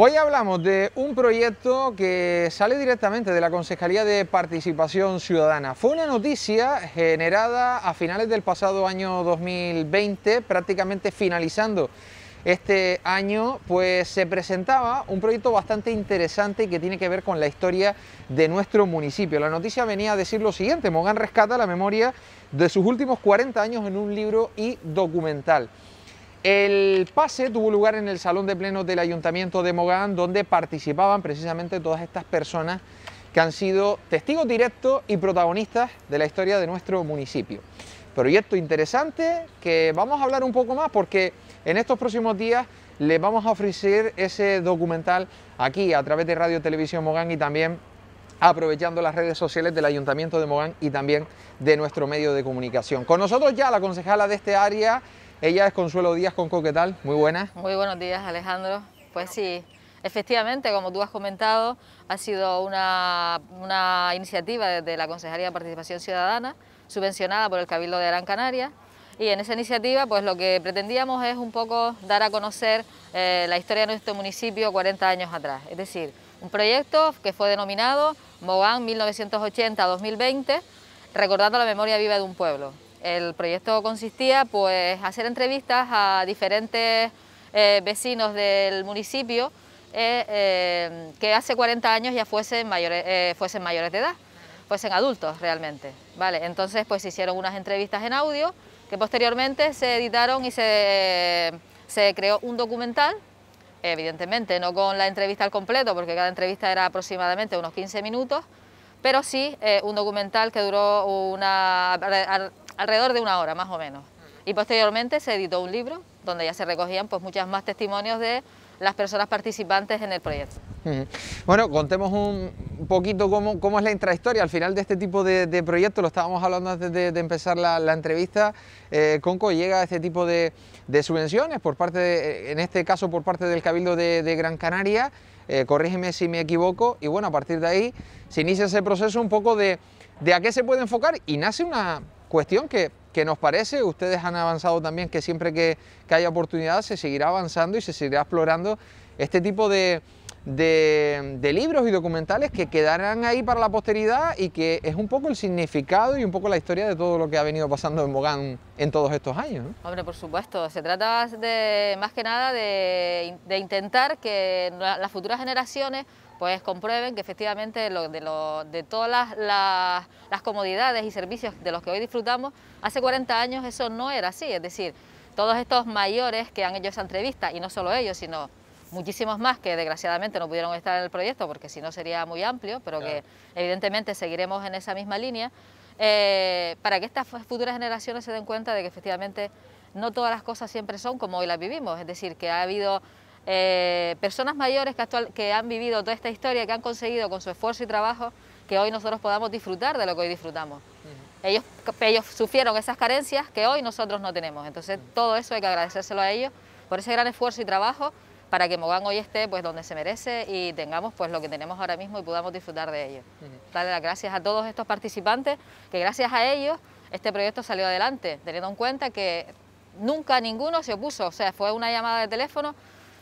Hoy hablamos de un proyecto que sale directamente de la Concejalía de Participación Ciudadana. Fue una noticia generada a finales del pasado año 2020, prácticamente finalizando este año, pues se presentaba un proyecto bastante interesante que tiene que ver con la historia de nuestro municipio. La noticia venía a decir lo siguiente, Mogán rescata la memoria de sus últimos 40 años en un libro y documental. El pase tuvo lugar en el Salón de Plenos del Ayuntamiento de Mogán, donde participaban precisamente todas estas personas que han sido testigos directos y protagonistas de la historia de nuestro municipio. Proyecto interesante que vamos a hablar un poco más porque en estos próximos días les vamos a ofrecer ese documental aquí a través de Radio Televisión Mogán y también aprovechando las redes sociales del Ayuntamiento de Mogán y también de nuestro medio de comunicación. Con nosotros ya la concejala de este área, ella es Consuelo Díaz ¿qué tal? muy buenas. Muy buenos días Alejandro, pues sí, efectivamente como tú has comentado ha sido una, iniciativa de la Consejería de Participación Ciudadana subvencionada por el Cabildo de Gran Canaria y en esa iniciativa pues lo que pretendíamos es un poco dar a conocer eh, la historia de nuestro municipio 40 años atrás, es decir, un proyecto que fue denominado Mogán 1980-2020, recordando la memoria viva de un pueblo. El proyecto consistía pues hacer entrevistas a diferentes eh, vecinos del municipio eh, eh, que hace 40 años ya fuesen mayores, fuesen mayores de edad, fuesen adultos realmente. Vale, entonces pues hicieron unas entrevistas en audio que posteriormente se editaron y se, se creó un documental, evidentemente no con la entrevista al completo porque cada entrevista era aproximadamente unos 15 minutos, pero sí un documental que duró una alrededor de una hora más o menos. Y posteriormente se editó un libro donde ya se recogían pues muchas más testimonios de las personas participantes en el proyecto. Bueno, contemos un poquito cómo, cómo es la intrahistoria al final de este tipo de, proyectos, lo estábamos hablando antes de, empezar la, entrevista, eh, Conco llega a este tipo de, subvenciones, por parte eh, en este caso por parte del Cabildo de, Gran Canaria, eh, corrígeme si me equivoco, y bueno, a partir de ahí se inicia ese proceso un poco de, de a qué se puede enfocar y nace una, Cuestión que, nos parece, ustedes han avanzado también, que siempre que, haya oportunidad se seguirá avanzando y se seguirá explorando este tipo de, libros y documentales que quedarán ahí para la posteridad y que es un poco el significado y un poco la historia de todo lo que ha venido pasando en Mogán en todos estos años. Hombre, por supuesto, se trata de, más que nada de, de intentar que las futuras generaciones pues comprueben que efectivamente lo, de, todas las, comodidades y servicios de los que hoy disfrutamos, hace 40 años eso no era así, es decir, todos estos mayores que han hecho esa entrevista, y no solo ellos, sino muchísimos más que desgraciadamente no pudieron estar en el proyecto porque si no sería muy amplio, pero que evidentemente seguiremos en esa misma línea, eh, para que estas futuras generaciones se den cuenta de que efectivamente no todas las cosas siempre son como hoy las vivimos, es decir, que ha habido eh, personas mayores que, han vivido toda esta historia, que han conseguido con su esfuerzo y trabajo que hoy nosotros podamos disfrutar de lo que hoy disfrutamos. ellos, sufrieron esas carencias que hoy nosotros no tenemos, entonces todo eso hay que agradecérselo a ellos por ese gran esfuerzo y trabajo para que Mogán hoy esté pues donde se merece y tengamos pues lo que tenemos ahora mismo y podamos disfrutar de ello. Darle las gracias a todos estos participantes que gracias a ellos este proyecto salió adelante, teniendo en cuenta que nunca ninguno se opuso, o sea, fue una llamada de teléfono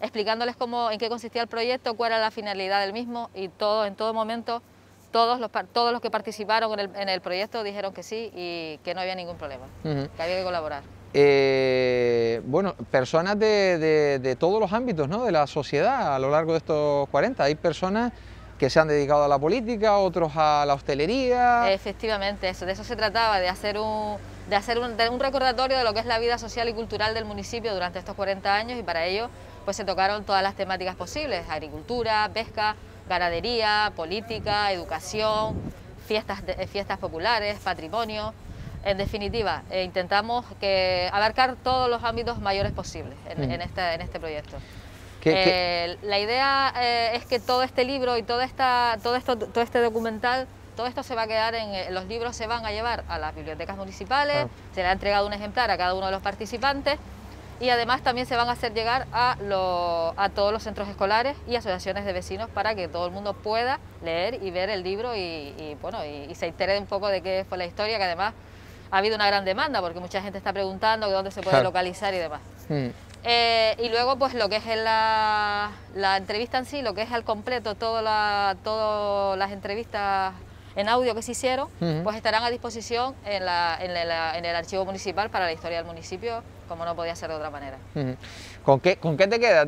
explicándoles cómo, en qué consistía el proyecto, cuál era la finalidad del mismo y todo, en todo momento todos los, todos los que participaron en el, proyecto dijeron que sí y que no había ningún problema, que había que colaborar. Eh, bueno, personas de, todos los ámbitos ¿no? de la sociedad a lo largo de estos 40. Hay personas que se han dedicado a la política, otros a la hostelería. Efectivamente, eso, de eso se trataba, de hacer un, de hacer un, un recordatorio de lo que es la vida social y cultural del municipio durante estos 40 años y para ello pues se tocaron todas las temáticas posibles, agricultura, pesca, ganadería, política, educación, fiestas, fiestas populares, patrimonio. En definitiva, eh, intentamos que abarcar todos los ámbitos mayores posibles en, mm. este, este, proyecto. Eh, la idea eh, es que todo este libro y todo, este documental, todo esto se va a quedar en... Los libros se van a llevar a las bibliotecas municipales, ah. se le ha entregado un ejemplar a cada uno de los participantes y además también se van a hacer llegar a, todos los centros escolares y asociaciones de vecinos para que todo el mundo pueda leer y ver el libro y, bueno, y, se entere un poco de qué fue la historia, que además ha habido una gran demanda porque mucha gente está preguntando dónde se puede localizar y demás. Mm. Eh, y luego pues lo que es la, entrevista en sí, lo que es al completo, todas la, las entrevistas en audio que se hicieron, pues estarán a disposición en, en el archivo municipal para la historia del municipio como no podía ser de otra manera. ¿Con qué, te quedas?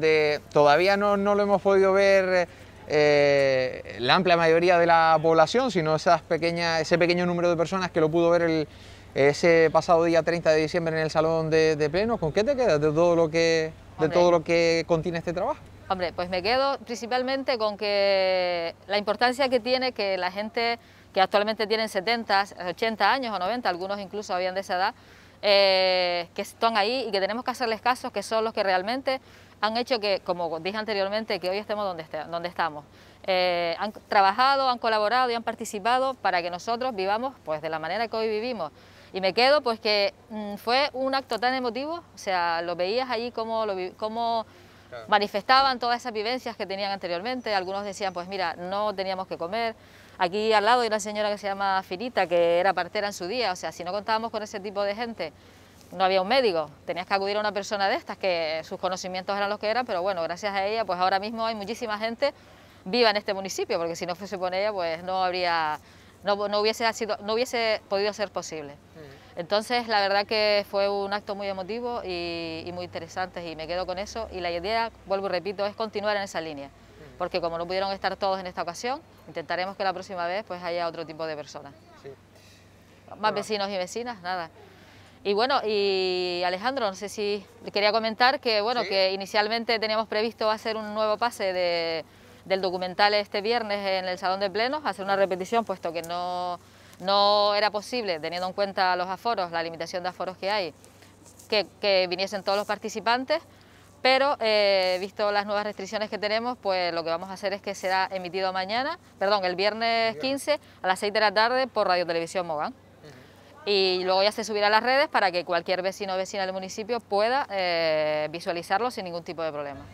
todavía no, lo hemos podido ver eh, eh, la amplia mayoría de la población, sino esas pequeñas, ese pequeño número de personas que lo pudo ver ese pasado día 30 de diciembre en el Salón de, pleno. Plenos. ¿Con qué te quedas de todo lo que, de todo lo que contiene este trabajo? Hombre, pues me quedo principalmente con que la importancia que tiene que la gente que actualmente tienen 70, 80 años o 90, algunos incluso habían de esa edad, eh, que están ahí y que tenemos que hacerles caso, que son los que realmente han hecho que, como dije anteriormente, que hoy estemos donde, este, estamos. Eh, han trabajado, han colaborado y han participado para que nosotros vivamos pues, de la manera que hoy vivimos. Y me quedo pues que mm, fue un acto tan emotivo, o sea, lo veías allí como, lo, como manifestaban todas esas vivencias que tenían anteriormente, algunos decían pues mira, no teníamos que comer, Aquí al lado hay una señora que se llama Finita, que era partera en su día, o sea, si no contábamos con ese tipo de gente, no había un médico, tenías que acudir a una persona de estas, que sus conocimientos eran los que eran, pero bueno, gracias a ella, pues ahora mismo hay muchísima gente viva en este municipio, porque si no fuese por ella, pues no habría, no, hubiese, sido, no hubiese podido ser posible. Mm. Entonces, la verdad que fue un acto muy emotivo y, y muy interesante, y me quedo con eso, y la idea, vuelvo y repito, es continuar en esa línea porque como no pudieron estar todos en esta ocasión, intentaremos que la próxima vez pues haya otro tipo de personas. Sí. Más vecinos y vecinas, nada. Y bueno, y Alejandro, no sé si quería comentar que bueno, que inicialmente teníamos previsto hacer un nuevo pase del documental este viernes en el Salón de Plenos, hacer una repetición, puesto que no, no era posible, teniendo en cuenta los aforos, la limitación de aforos que hay, que viniesen todos los participantes pero eh, visto las nuevas restricciones que tenemos, pues lo que vamos a hacer es que será emitido mañana, perdón, el viernes 15 a las 6 de la tarde por Radio Televisión Mogán. Y luego ya se subirá a las redes para que cualquier vecino o vecina del municipio pueda eh, visualizarlo sin ningún tipo de problema.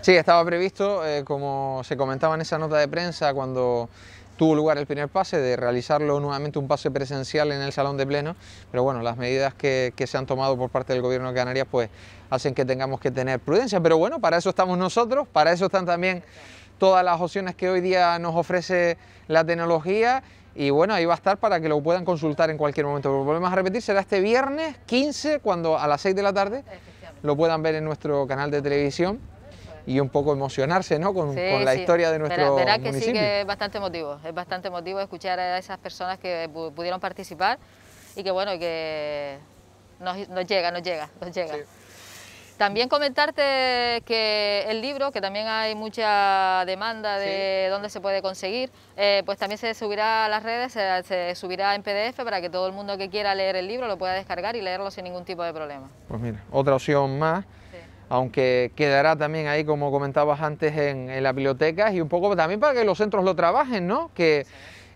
Sí, estaba previsto, eh, como se comentaba en esa nota de prensa cuando tuvo lugar el primer pase, de realizarlo nuevamente un pase presencial en el salón de pleno, pero bueno, las medidas que, se han tomado por parte del gobierno de Canarias pues hacen que tengamos que tener prudencia, pero bueno, para eso estamos nosotros, para eso están también todas las opciones que hoy día nos ofrece la tecnología y bueno, ahí va a estar para que lo puedan consultar en cualquier momento. volvemos a repetir, será este viernes 15, cuando a las 6 de la tarde lo puedan ver en nuestro canal de televisión y un poco emocionarse ¿no? con, la historia de nuestro verá, que sí que es bastante emotivo, es bastante emotivo escuchar a esas personas que pudieron participar y que bueno, que nos, llega, nos llega, nos llega. También comentarte que el libro, que también hay mucha demanda de dónde se puede conseguir, eh, pues también se subirá a las redes, se, subirá en PDF para que todo el mundo que quiera leer el libro lo pueda descargar y leerlo sin ningún tipo de problema. Pues mira, otra opción más aunque quedará también ahí, como comentabas antes, en, la biblioteca... y un poco también para que los centros lo trabajen, ¿no? Que,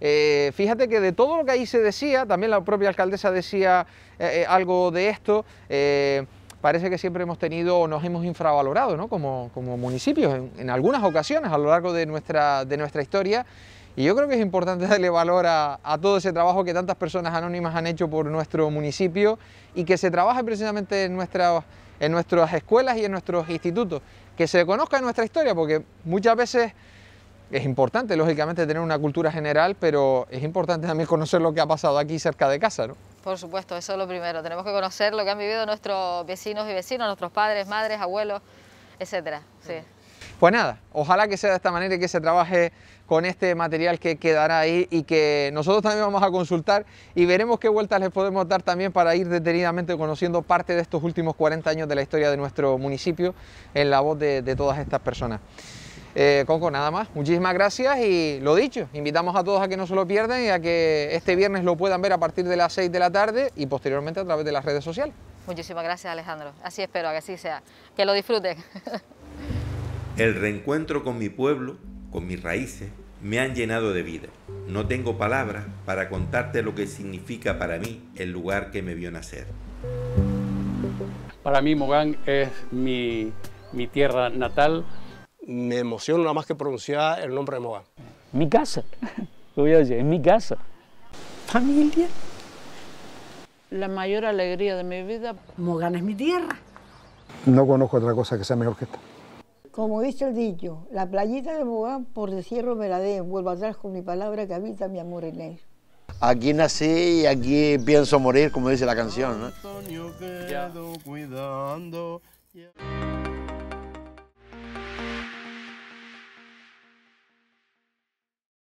eh, fíjate que de todo lo que ahí se decía, también la propia alcaldesa decía eh, eh, algo de esto, parece que siempre hemos tenido o nos hemos infravalorado ¿no? como, municipios en, algunas ocasiones a lo largo de nuestra, de nuestra historia. Y yo creo que es importante darle valor a, todo ese trabajo que tantas personas anónimas han hecho por nuestro municipio y que se trabaje precisamente en nuestra en nuestras escuelas y en nuestros institutos, que se conozca nuestra historia, porque muchas veces es importante, lógicamente, tener una cultura general, pero es importante también conocer lo que ha pasado aquí cerca de casa, ¿no? Por supuesto, eso es lo primero. Tenemos que conocer lo que han vivido nuestros vecinos y vecinos, nuestros padres, madres, abuelos, etcétera. sí. Pues nada, ojalá que sea de esta manera y que se trabaje con este material que quedará ahí y que nosotros también vamos a consultar y veremos qué vueltas les podemos dar también para ir detenidamente conociendo parte de estos últimos 40 años de la historia de nuestro municipio en la voz de, todas estas personas. Eh, Conco, nada más. Muchísimas gracias y lo dicho, invitamos a todos a que no se lo pierdan y a que este viernes lo puedan ver a partir de las 6 de la tarde y posteriormente a través de las redes sociales. Muchísimas gracias Alejandro, así espero, que así sea, que lo disfruten. El reencuentro con mi pueblo, con mis raíces, me han llenado de vida. No tengo palabras para contarte lo que significa para mí el lugar que me vio nacer. Para mí Mogán es mi, mi tierra natal. Me emociona nada más que pronunciar el nombre de Mogán. Mi casa, lo voy a decir, es mi casa. Familia. La mayor alegría de mi vida. Mogán es mi tierra. No conozco otra cosa que sea mejor que esta. Como dice el dicho, la playita de Bogán por desierro me la den, vuelvo atrás con mi palabra que habita mi amor en él. Aquí nací y aquí pienso morir, como dice la canción. cuidando.